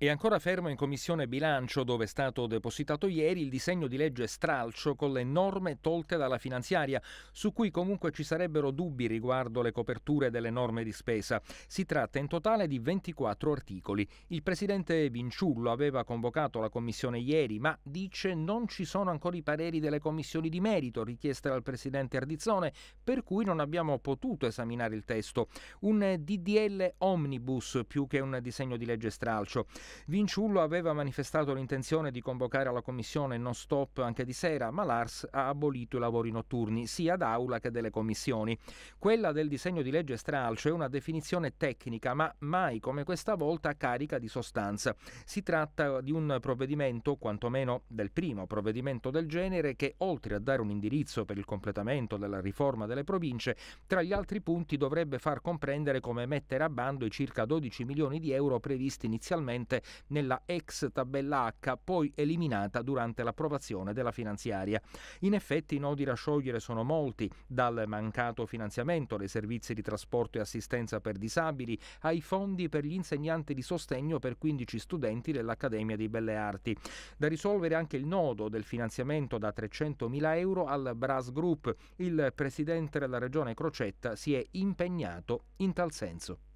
È ancora fermo in Commissione Bilancio, dove è stato depositato ieri il disegno di legge stralcio con le norme tolte dalla finanziaria, su cui comunque ci sarebbero dubbi riguardo le coperture delle norme di spesa. Si tratta in totale di 24 articoli. Il presidente Vinciullo aveva convocato la Commissione ieri, ma dice non ci sono ancora i pareri delle commissioni di merito richieste dal presidente Ardizzone, per cui non abbiamo potuto esaminare il testo. Un DDL omnibus più che un disegno di legge stralcio. Vinciullo aveva manifestato l'intenzione di convocare alla commissione non stop anche di sera, ma l'ARS ha abolito i lavori notturni sia d'aula che delle commissioni. Quella del disegno di legge stralcio è una definizione tecnica, ma mai come questa volta carica di sostanza. Si tratta di un provvedimento, quantomeno del primo provvedimento del genere, che oltre a dare un indirizzo per il completamento della riforma delle province, tra gli altri punti dovrebbe far comprendere come mettere a bando i circa 12 milioni di euro previsti inizialmente presente nella ex tabella H, poi eliminata durante l'approvazione della finanziaria. In effetti i nodi da sciogliere sono molti, dal mancato finanziamento dei servizi di trasporto e assistenza per disabili ai fondi per gli insegnanti di sostegno per 15 studenti dell'Accademia di Belle Arti. Da risolvere anche il nodo del finanziamento da 300.000 euro al Brass Group. Il presidente della regione Crocetta si è impegnato in tal senso.